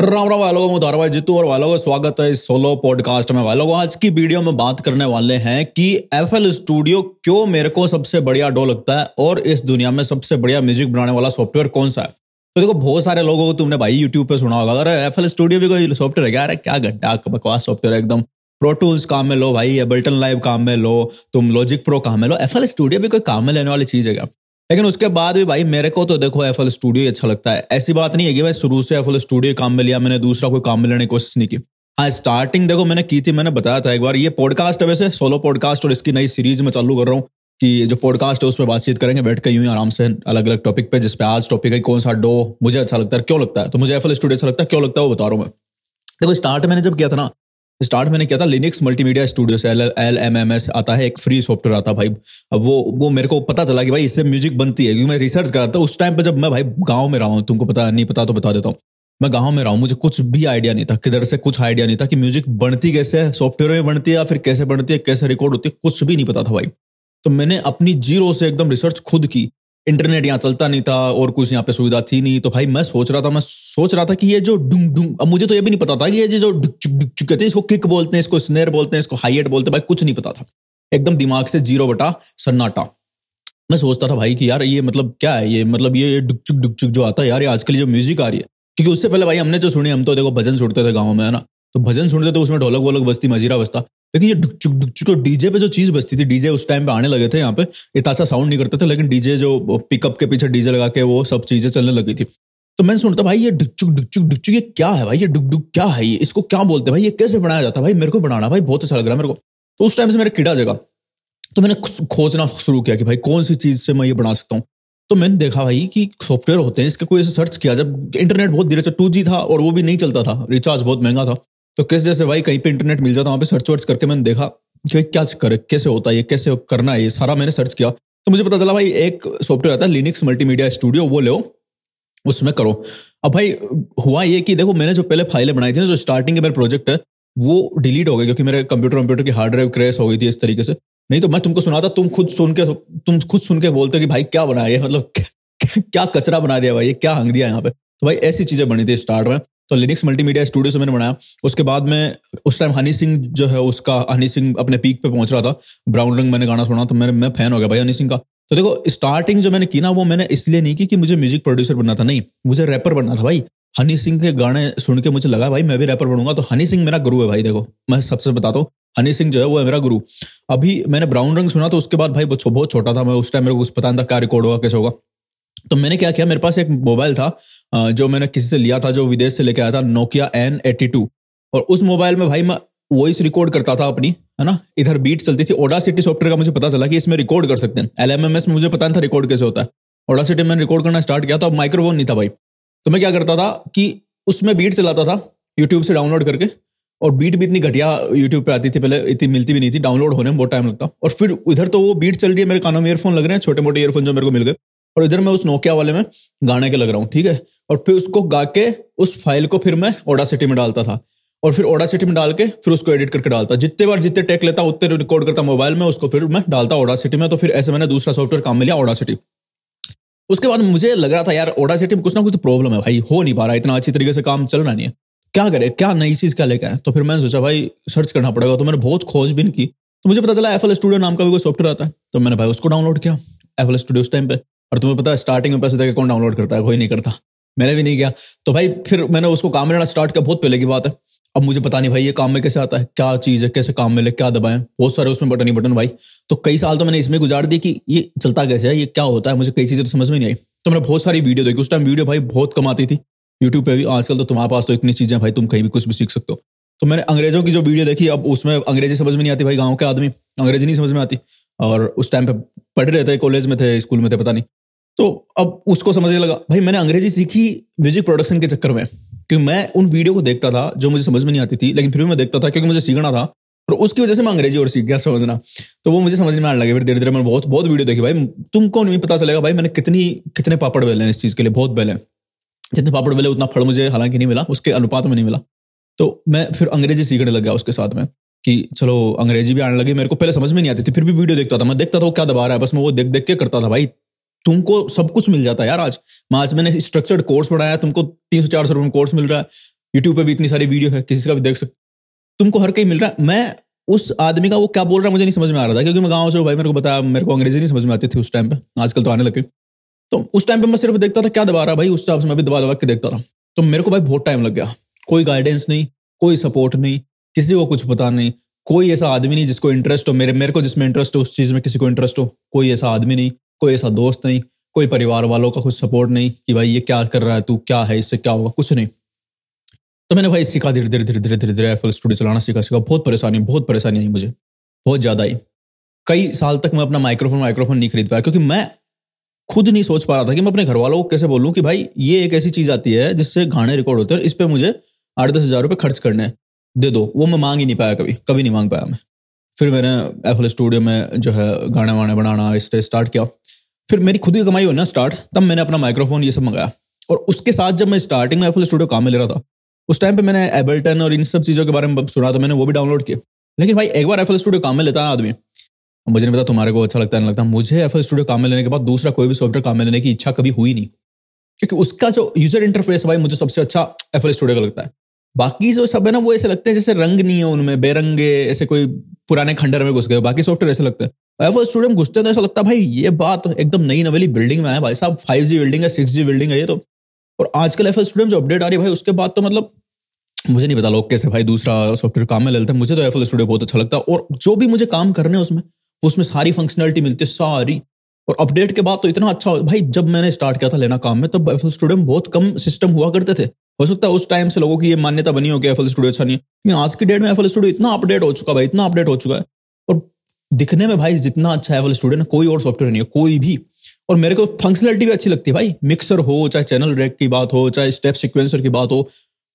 राम राम वालों मैं धारावाही जीतू और वालों का स्वागत है इस सोलो पॉडकास्ट में वालों आज की वीडियो में बात करने वाले हैं कि एफ स्टूडियो क्यों मेरे को सबसे बढ़िया डो लगता है और इस दुनिया में सबसे बढ़िया म्यूजिक बनाने वाला सॉफ्टवेयर कौन सा है तो देखो बहुत सारे लोगों को तुमने भाई यूट्यूब पे सुना होगा अगर एफ स्टूडियो भी कोई सॉफ्टवेयर है यार अरे क्या गड्ढा बकवास सॉफ्टवेयर है एकदम प्रो टूल्स काम में लो भाई एबल्टन लाइव काम में लो तुम लॉजिक प्रो काम में लो एफ स्टूडियो भी कोई काम में लेने वाली चीज है क्या लेकिन उसके बाद भी भाई मेरे को तो देखो एफ एल स्टूडियो ही अच्छा लगता है ऐसी बात नहीं है कि भाई शुरू से एफ एल स्टूडियो काम में लिया मैंने दूसरा कोई काम में लेने की कोशिश नहीं की हाँ स्टार्टिंग देखो मैंने की थी मैंने बताया था एक बार ये पॉडकास्ट है वैसे सोलो पॉडकास्ट और इसकी नई सीरीज में चालू कर रहा हूँ कि जो पॉडकास्ट है उस पर बातचीत करेंगे बैठ कर यूँ ही आराम से अलग अलग टॉपिक पे जिसपे आज टॉपिक है कौन सा डो मुझे अच्छा लगता है क्यों लगता है तो मुझे एफ एल स्टूडियो अच्छा लगता है क्यों लगता है वो बता रहा हूँ मैं देखो स्टार्ट मैंने जब किया था ना स्टार्ट मैंने किया था लिनिक्स मल्टीमीडिया स्टूडियो से एल एम एम एस आता है एक फ्री सॉफ्टवेयर आता भाई अब वो वो मेरे को पता चला कि भाई इससे म्यूजिक बनती है क्योंकि मैं रिसर्च करा था उस टाइम पे जब मैं भाई गांव में रहा हूँ तुमको पता नहीं पता तो बता देता हूँ मैं गांव में रहा हूँ मुझे कुछ भी आइडिया नहीं था किधर से कुछ आइडिया नहीं था कि म्यूजिक बनती कैसे है सॉफ्टवेयर में बनती है या फिर कैसे बनती है कैसे रिकॉर्ड होती है कुछ भी नहीं पता था भाई तो मैंने अपनी जीरो से एकदम रिसर्च खुद की इंटरनेट यहाँ चलता नहीं था और कुछ यहाँ पे सुविधा थी नहीं तो भाई मैं सोच रहा था मैं सोच रहा था कि ये जो डुंग डुंग अब मुझे तो ये भी नहीं पता था कि ये जो डुक थे कहते हैं इसको किक बोलते हैं इसको स्नेर बोलते हैं इसको हाइएट बोलते हैं भाई कुछ नहीं पता था एकदम दिमाग से जीरो बटा सन्नाटा मैं सोचता था भाई कि यार ये मतलब क्या है ये मतलब ये डुक चुक डुक चुक जो आता है यार ये आजकल जो म्यूजिक आ रही है क्योंकि उससे पहले भाई हमने जो सुनी हम तो देखो भजन सुनते थे गाँव में है ना तो भजन सुनते थे उसमें ढोलक वोलक बस्ती मजीरा बस्ता लेकिन ये डीजे पे जो चीज बजती थी डीजे उस टाइम पे आने लगे थे यहाँ पे इतना अच्छा साउंड नहीं करते थे लेकिन डीजे जो पिकअप के पीछे डीजे लगा के वो सब चीजें चलने लगी थी तो मैंने सुनता भाई ये डुकचुक डुकचुक डुकचुक ये क्या है भाई ये डुक डुक क्या है ये इसको क्या बोलते हैं भाई ये कैसे बनाया जाता है भाई मेरे को बनाना भाई बहुत अच्छा लग रहा है मेरे को तो उस टाइम से मेरा किड़ा जगह तो मैंने खोजना शुरू किया कि भाई कौन सी चीज से मैं ये बना सकता हूँ तो मैंने देखा भाई कि सॉफ्टवेयर होते हैं इसके कोई ऐसे सर्च किया जब इंटरनेट बहुत धीरे से टू था और वो भी नहीं चलता था रिचार्ज बहुत महंगा था तो किस जैसे भाई कहीं पे इंटरनेट मिल जाता वहां पे सर्च वर्च करके मैंने देखा कि क्या कर कैसे होता है कैसे करना है ये सारा मैंने सर्च किया तो मुझे पता चला भाई एक सॉफ्टवेयर आता है लिनिक्स मल्टीमीडिया स्टूडियो वो लो उसमें करो अब भाई हुआ ये कि देखो मैंने जो पहले फाइलें बनाई थी ना जो स्टार्टिंग के मेरा प्रोजेक्ट है वो डिलीट हो गए क्योंकि मेरे कंप्यूटर कंप्यूटर की हार्ड ड्राइव क्रैश हो गई थी इस तरीके से नहीं तो मैं तुमको सुना था तुम खुद सुन के तुम खुद सुन के बोलते कि भाई क्या बनाया मतलब क्या कचरा बना दिया भाई ये क्या हंग दिया यहाँ पे तो भाई ऐसी चीजें बनी थी स्टार्ट में तो लिनिक्स मल्टीमीडिया स्टूडियो से मैंने बनाया उसके बाद में उस टाइम हनी सिंह जो है उसका हनी सिंह अपने पीक पे पहुंच रहा था ब्राउन रंग मैंने गाना सुना तो मैं मैं फैन हो गया भाई हनी सिंह का तो देखो स्टार्टिंग जो मैंने की ना वो मैंने इसलिए नहीं की कि मुझे म्यूजिक प्रोड्यूसर बनना था नहीं मुझे रैपर बनना था भाई हनी सिंह के गाने सुन के मुझे लगा भाई मैं भी रैपर बनूंगा तो हनी सिंह मेरा गुरु है भाई देखो मैं सबसे बताता हूँ हनी सिंह जो है वो है मेरा गुरु अभी मैंने ब्राउन रंग सुना तो उसके बाद भाई बहुत छोटा था मैं उस टाइम मेरे को कुछ पता नहीं था क्या रिकॉर्ड होगा कैसे होगा तो मैंने क्या किया मेरे पास एक मोबाइल था जो मैंने किसी से लिया था जो विदेश से लेके आया था नोकिया एन एटी टू और उस मोबाइल में भाई मैं वॉइस रिकॉर्ड करता था अपनी है ना इधर बीट चलती थी ओडा सिटी सॉफ्टवेयर का मुझे पता चला कि इसमें रिकॉर्ड कर सकते हैं एल एम एम एस में मुझे पता नहीं था रिकॉर्ड कैसे होता है ओडा सिटी मैंने रिकॉर्ड करना स्टार्ट किया था माइक्रोफोन नहीं था भाई तो मैं क्या करता था कि उसमें बीट चलाता था यूट्यूब से डाउनलोड करके और बीट भी इतनी घटिया यूट्यूब पे आती थी पहले इतनी मिलती भी नहीं थी डाउनलोड होने में बहुत टाइम लगता और फिर इधर तो वो बीट चल रही है मेरे कानों में ईयरफोन लग रहे हैं छोटे मोटे ईयरफोन जो मेरे को मिल गए और इधर मैं उस नोकिया वाले में गाने के लग रहा हूँ ठीक है और फिर उसको गा के उस फाइल को फिर मैं ओडा सिटी में डालता था और फिर ओडा सिटी में डाल के फिर उसको एडिट करके डालता जितने बार जितने टेक लेता उतने रिकॉर्ड करता मोबाइल में उसको फिर मैं डालता ओडा सिटी में तो फिर ऐसे मैंने दूसरा सॉफ्टवेयर काम में लिया ओडा सिटी उसके बाद मुझे लग रहा था यार ओडा सिटी में कुछ ना कुछ प्रॉब्लम है भाई हो नहीं पा रहा इतना अच्छी तरीके से काम चल रहा नहीं है क्या करे क्या नई चीज़ क्या लेके आए तो फिर मैंने सोचा भाई सर्च करना पड़ेगा तो मैंने बहुत खोजबीन की तो मुझे पता चला एफ स्टूडियो नाम का भी कोई सॉफ्टवेयर आता है तो मैंने भाई उसको डाउनलोड किया एफ स्टूडियो उस टाइम पे और तुम्हें पता है स्टार्टिंग में पैसे देकर कौन डाउनलोड करता है कोई नहीं करता मैंने भी नहीं किया तो भाई फिर मैंने उसको काम लेना स्टार्ट किया बहुत पहले की बात है अब मुझे पता नहीं भाई ये काम में कैसे आता है क्या चीज़ है कैसे काम में ले क्या दबाएं बहुत सारे उसमें बटन ही बटन भाई तो कई साल तो मैंने इसमें गुजार दी कि ये चलता कैसे है ये क्या होता है मुझे कई चीज़ें तो समझ में नहीं आई तो मैंने बहुत सारी वीडियो देखी उस टाइम वीडियो भाई बहुत कम आती थी यूट्यूब पे भी आजकल तो तुम्हारे पास तो इतनी चीज़ें भाई तुम कहीं भी कुछ भी सीख सकते हो तो मैंने अंग्रेजों की जो वीडियो देखी अब उसमें अंग्रेजी समझ में नहीं आती भाई गाँव के आदमी अंग्रेजी नहीं समझ में आती और उस टाइम पे पढ़ रहे थे कॉलेज में थे स्कूल में थे पता नहीं तो अब उसको समझने लगा भाई मैंने अंग्रेजी सीखी म्यूजिक प्रोडक्शन के चक्कर में क्योंकि मैं उन वीडियो को देखता था जो मुझे समझ में नहीं आती थी लेकिन फिर भी मैं देखता था क्योंकि मुझे सीखना था और उसकी वजह से मैं अंग्रेजी और सीख गया समझना तो वो मुझे समझ में आने लगे फिर धीरे धीरे मैंने बहुत बहुत वीडियो देखी भाई तुमको नहीं पता चलेगा भाई मैंने कितनी कितने पापड़ बेले हैं इस चीज़ के लिए बहुत बेले जितने पापड़ बेले उतना फल मुझे हालांकि नहीं मिला उसके अनुपात में नहीं मिला तो मैं फिर अंग्रेजी सीखने लग गया उसके साथ में कि चलो अंग्रेजी भी आने लगी मेरे को पहले समझ में नहीं आती थी फिर भी वीडियो देखता था मैं देखता था वो क्या दबा रहा है बस मैं वो देख देख के करता था भाई तुमको सब कुछ मिल जाता है यार आज आज मैंने स्ट्रक्चर्ड कोर्स पढ़ाया तुमको तीन सौ चार सौ रुपये में कोर्स मिल रहा है यूट्यूब पे भी इतनी सारी वीडियो है किसी का भी देख सकते तुमको हर कहीं मिल रहा है मैं उस आदमी का वो क्या बोल रहा है मुझे नहीं समझ में आ रहा था क्योंकि मैं गाँव से भाई मेरे को बताया मेरे को अंग्रेजी नहीं समझ में आती थी उस टाइम पर आजकल तो आने लगे तो उस टाइम पर मैं सिर्फ देखता था क्या दबा रहा भाई उस टाइम से मैं भी दबा दबा के देखता था तो मेरे को भाई बहुत टाइम लग गया कोई गाइडेंस नहीं कोई सपोर्ट नहीं किसी को कुछ पता नहीं कोई ऐसा आदमी नहीं जिसको इंटरेस्ट हो मेरे मेरे को जिसमें इंटरेस्ट हो उस चीज में किसी को इंटरेस्ट हो कोई ऐसा आदमी नहीं कोई ऐसा दोस्त नहीं कोई परिवार वालों का कुछ सपोर्ट नहीं कि भाई ये क्या कर रहा है तू क्या है इससे क्या होगा कुछ नहीं तो मैंने भाई सीखा धीरे धीरे धीरे धीरे धीरे धीरे एफ स्टूडियो चलाना सीखा सीखा बहुत परेशानी बहुत परेशानी आई मुझे बहुत ज़्यादा आई कई साल तक मैं अपना माइक्रोफोन माइक्रोफोन नहीं खरीद पाया क्योंकि मैं खुद नहीं सोच पा रहा था कि मैं अपने घर वालों को कैसे बोलूँ कि भाई ये एक ऐसी चीज़ आती है जिससे गाने रिकॉर्ड होते हैं इस पर मुझे आठ दस हज़ार रुपये खर्च करने हैं दे दो वो मैं मांग ही नहीं पाया कभी कभी नहीं मांग पाया मैं फिर मैंने एफल स्टूडियो में जो है गाने वाने बनाना इससे स्टार्ट किया फिर मेरी खुद की कमाई हुई ना स्टार्ट तब मैंने अपना माइक्रोफोन ये सब मंगाया और उसके साथ जब मैं स्टार्टिंग में एफल स्टूडियो काम में ले रहा था उस टाइम पे मैंने एबल्टन और इन सब चीज़ों के बारे में सुना तो मैंने वो भी डाउनलोड किया लेकिन भाई एक बार एफल स्टूडियो काम में लेता है आदमी मुझे नहीं पता तुम्हारे को अच्छा लगता नहीं लगता मुझे एफल स्टूडियो काम में लेने के बाद दूसरा कोई भी सॉफ्टवेयर काम में लेने की इच्छा कभी हुई नहीं क्योंकि उसका जो यूजर इंटरफेस भाई मुझे सबसे अच्छा एफल स्टूडियो का लगता है बाकी जो सब है ना वो ऐसे लगते हैं जैसे रंग नहीं है उनमें बेरंगे ऐसे कोई पुराने खंडर में घुस गए बाकी सॉफ्टवेयर ऐसे लगते हैं आई फर्स्ट स्टूडेंट घुसते हैं तो ऐसा लगता है भाई ये बात एकदम नई नवेली बिल्डिंग में है भाई साहब फाइव जी बिल्डिंग है सिक्स जी बिल्डिंग है ये तो और आजकल एफ स्टूडेंट जो अपडेट आ रही है भाई उसके बाद तो मतलब मुझे नहीं पता लोग कैसे भाई दूसरा सॉफ्टवेयर काम में लेते हैं मुझे तो एफ स्टूडियो बहुत अच्छा लगता है और जो भी मुझे काम करने उसमें उसमें सारी फंक्शनलिटी मिलती है सारी और अपडेट के बाद तो इतना अच्छा भाई जब मैंने स्टार्ट किया था लेना काम में तब एफ स्टूडियो बहुत कम सिस्टम हुआ करते थे हो सकता है उस टाइम से लोगों की ये मान्यता बनी हो कि एफ स्टूडियो अच्छा नहीं है लेकिन आज की डेट में एफ स्टूडियो इतना अपडेट हो चुका भाई इतना अपडेट हो चुका है और दिखने में भाई जितना अच्छा एफ स्टूडियो ना कोई और सॉफ्टवेयर नहीं है कोई भी और मेरे को फंक्शनलिटी भी अच्छी लगती है भाई मिक्सर हो चाहे चैनल रैक की बात हो चाहे स्टेप सिक्वेंसर की बात हो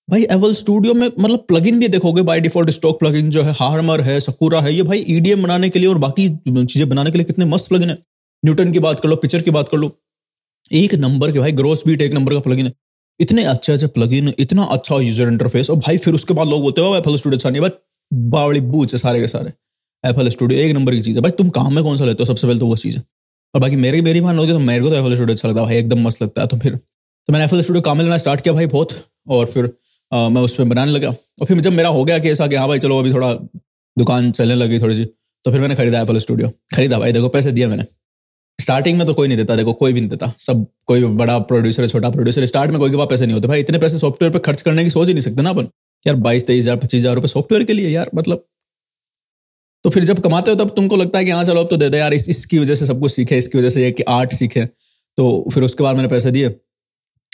भाई एवल स्टूडियो में मतलब प्लग भी देखोगे बाई डिफॉल्ट स्टॉक प्लग जो है हार्मर है सकूरा है ये भाई ईडीएम बनाने के लिए और बाकी चीजें बनाने के लिए कितने मस्त प्लग है न्यूटन की बात कर लो पिक्चर की बात कर लो एक नंबर के भाई ग्रोस बीट एक नंबर का प्लगइन है इतने अच्छे अच्छे प्लग इन इतना अच्छा यूजर इंटरफेस और भाई फिर उसके बाद लोग बोलते हैं एफल स्टूडियो अच्छा नहीं भाई बावड़ी बूच है सारे के सारे एफल स्टूडियो एक नंबर की चीज़ है भाई तुम काम में कौन सा लेते हो सबसे पहले तो वो चीज़ है और बाकी मेरी मेरी मान लो तो मेरे को तो एफल स्टूडियो अच्छा लगता है भाई एकदम मस्त लगता है तो फिर तो मैंने एफल स्टूडियो काम में लेना स्टार्ट किया भाई बहुत और फिर आ, मैं उस पर बनाने लगा और फिर जब मेरा हो गया कि ऐसा कि हाँ भाई चलो अभी थोड़ा दुकान चलने लगी थोड़ी सी तो फिर मैंने खरीदा एफल स्टूडियो खरीदा भाई देखो पैसे दिया मैंने स्टार्टिंग में तो कोई नहीं देता देखो कोई भी नहीं देता सब कोई बड़ा प्रोड्यूसर है छोटा प्रोड्यूसर स्टार्ट में कोई के पास पैसे नहीं होते भाई इतने पैसे सॉफ्टवेयर पर खर्च करने की सोच ही नहीं सकते ना अपन यार बाईस तेईस हजार पच्चीस हजार रुपये सॉफ्टवेयर के लिए यार मतलब तो फिर जब कमाते हो तब तुमको लगता है कि हाँ चलो अब तो दे दे यार इस, इसकी वजह से सब कुछ सीखे इसकी वजह से ये कि आर्ट सीखे तो फिर उसके बाद मैंने पैसे दिए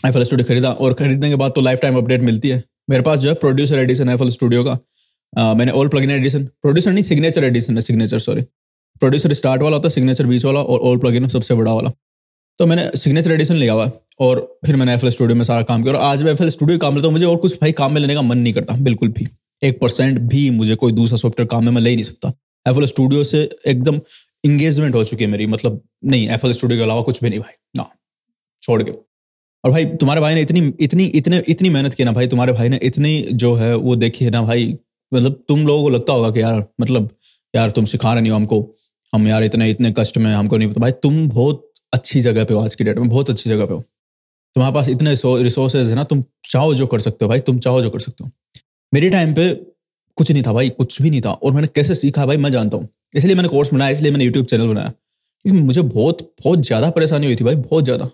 एफ स्टूडियो खरीदा और खरीदने के बाद तो लाइफ टाइम अपडेट मिलती है मेरे पास जो है प्रोड्यूसर एडिशन एफ स्टूडियो का आ, मैंने ऑल प्लगइन एडिशन प्रोड्यूसर नहीं सिग्नेचर एडिशन है सिग्नेचर सॉरी प्रोड्यूसर स्टार्ट वाला होता है सिग्नेचर बीच वाला और ओल्ड प्लगिन सबसे बड़ा वाला तो मैंने सिग्नेचर एडिशन लिया हुआ और फिर मैंने एफ स्टूडियो में सारा काम किया और आज मैं एफ स्टूडियो काम लेता हूँ मुझे और कुछ भाई काम में लेने का मन नहीं करता बिल्कुल भी एक परसेंट भी मुझे कोई दूसरा सॉफ्टवेयर काम में मैं ले नहीं सकता एफ स्टूडियो से एकदम इंगेजमेंट हो चुकी है मेरी मतलब नहीं एफ स्टूडियो के अलावा कुछ भी नहीं भाई ना छोड़ के और भाई तुम्हारे भाई ने इतनी इतनी इतने इतनी मेहनत की ना भाई तुम्हारे भाई ने इतनी जो है वो देखी है ना भाई मतलब तुम लोगों को लगता होगा कि यार मतलब यार तुम सिखा रहे नहीं हो हमको हम यार इतने इतने कष्ट में हमको नहीं पता भाई तुम बहुत अच्छी जगह पे हो आज की डेट में बहुत अच्छी जगह पे हो तुम्हारे पास इतने रिसोर्सेज है ना तुम चाहो जो कर सकते हो भाई तुम चाहो जो कर सकते हो मेरे टाइम पे कुछ नहीं था भाई कुछ भी नहीं था और मैंने कैसे सीखा भाई मैं जानता हूँ इसलिए मैंने कोर्स बनाया इसलिए मैंने यूट्यूब चैनल बनाया क्योंकि मुझे बहुत बहुत ज़्यादा परेशानी हुई थी भाई बहुत ज़्यादा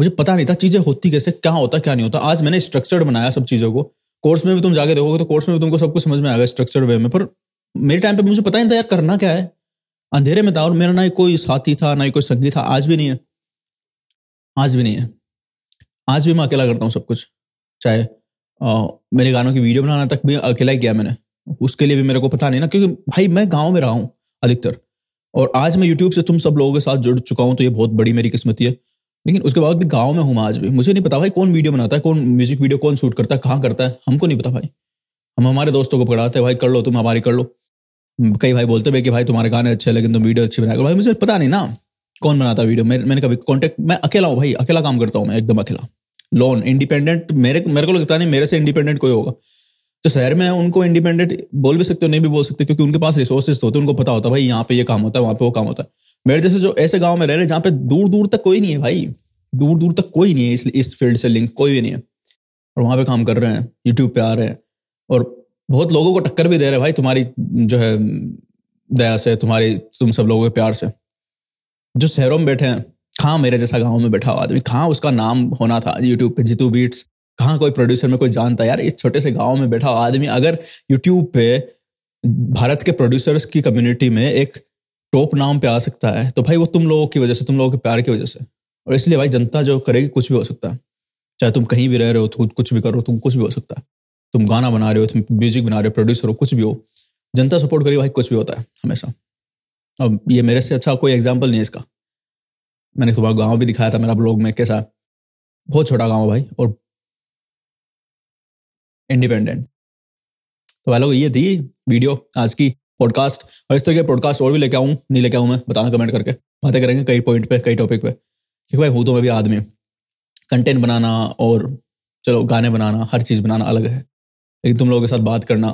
मुझे पता नहीं था चीज़ें होती कैसे क्या होता क्या नहीं होता आज मैंने स्ट्रक्चर्ड बनाया सब चीज़ों को कोर्स में भी तुम जाके देखोगे तो कोर्स में भी तुमको सब कुछ समझ में आएगा स्ट्रक्चर्ड वे में पर मेरे टाइम पे मुझे पता नहीं था यार करना क्या है अंधेरे में था और मेरा ना ही कोई साथी था ना ही कोई संगी था आज भी नहीं है आज भी नहीं है आज भी मैं अकेला करता हूँ सब कुछ चाहे आ, मेरे गानों की वीडियो बनाना तक भी अकेला ही किया मैंने उसके लिए भी मेरे को पता नहीं ना क्योंकि भाई मैं गाँव में रहा हूँ अधिकतर और आज मैं यूट्यूब से तुम सब लोगों के साथ जुड़ चुका हूँ तो ये बहुत बड़ी मेरी किस्मती है लेकिन उसके बाद भी गाँव में हूँ आज भी मुझे नहीं पता भाई कौन वीडियो बनाता है कौन म्यूजिक वीडियो कौन शूट करता है कहाँ करता है हमको नहीं पता भाई हम हमारे दोस्तों को पकड़ाते हैं भाई कर लो तुम हमारी कर लो कई भाई बोलते भाई कि भाई तुम्हारे गाने अच्छे लेकिन तुम वीडियो अच्छी बना भाई मुझे पता नहीं ना कौन बनाता वीडियो मैं, मैंने कभी कॉन्टेक्ट मैं अकेला हूँ भाई अकेला काम करता हूँ मैं एकदम अकेला लोन इंडिपेंडेंट मेरे मेरे को लगता नहीं मेरे से इंडिपेंडेंट कोई होगा तो शहर में उनको इंडिपेंडेंट बोल भी सकते हो नहीं भी बोल सकते क्योंकि उनके पास रिसोर्सेज तो होते हैं उनको पता होता है भाई यहाँ पे ये काम होता है वहाँ पे वो काम होता है मेरे जैसे जो ऐसे गाँव में रह रहे जहाँ पे दूर दूर तक कोई नहीं है भाई दूर दूर तक कोई नहीं है इस इस फील्ड से लिंक कोई भी नहीं है और वहाँ पे काम कर रहे हैं यूट्यूब पे आ रहे हैं और बहुत लोगों को टक्कर भी दे रहे भाई तुम्हारी जो है दया से तुम्हारी तुम सब लोगों के प्यार से जो शहरों में बैठे हैं कहाँ मेरे जैसा गाँव में बैठा हुआ आदमी कहाँ उसका नाम होना था यूट्यूब पे जीतू बीट्स कहाँ कोई प्रोड्यूसर में कोई जानता यार इस छोटे से गाँव में बैठा हुआ आदमी अगर यूट्यूब पे भारत के प्रोड्यूसर्स की कम्युनिटी में एक टॉप नाम पे आ सकता है तो भाई वो तुम लोगों की वजह से तुम लोगों के प्यार की वजह से और इसलिए भाई जनता जो करेगी कुछ भी हो सकता है चाहे तुम कहीं भी रह रहे हो तुम कुछ भी करो तुम कुछ भी हो सकता है तुम गाना बना रहे हो तुम म्यूजिक बना रहे हो प्रोड्यूसर हो कुछ भी हो जनता सपोर्ट करी भाई कुछ भी होता है हमेशा अब ये मेरे से अच्छा कोई एग्जाम्पल नहीं है इसका मैंने तुम्हारा गाँव भी दिखाया था मेरा ब्लॉग में कैसा बहुत छोटा गाँव भाई और इंडिपेंडेंट तो भाई लोग ये थी वीडियो आज की पॉडकास्ट और इस तरह के पॉडकास्ट और भी लेके आऊँ नहीं लेके आऊँ मैं बताना कमेंट करके बातें करेंगे कई पॉइंट पे कई टॉपिक पे क्योंकि भाई हूँ तो मैं भी आदमी कंटेंट बनाना और चलो गाने बनाना हर चीज़ बनाना अलग है लेकिन तुम लोगों के साथ बात करना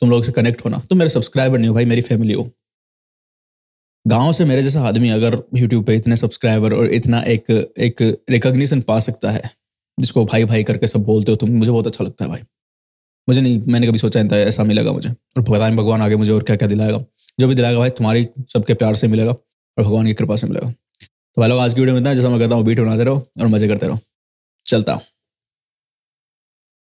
तुम लोगों से कनेक्ट होना तुम मेरे सब्सक्राइबर नहीं हो भाई मेरी फैमिली हो गांव से मेरे जैसा आदमी अगर यूट्यूब पे इतने सब्सक्राइबर और इतना एक एक रिकॉग्निशन पा सकता है जिसको भाई भाई करके सब बोलते हो तुम तो मुझे बहुत अच्छा लगता है भाई मुझे नहीं मैंने कभी सोचा था ऐसा मिलेगा मुझे और भगवान भगवान आगे मुझे और क्या क्या दिलाएगा जो भी दिलाएगा भाई तुम्हारी सबके प्यार से मिलेगा और भगवान की कृपा से मिलेगा तो भाई लोग आज की वीडियो में इतना जैसा मैं कहता हूँ बीट बनाते रहो और मजे करते रहो चलता हूँ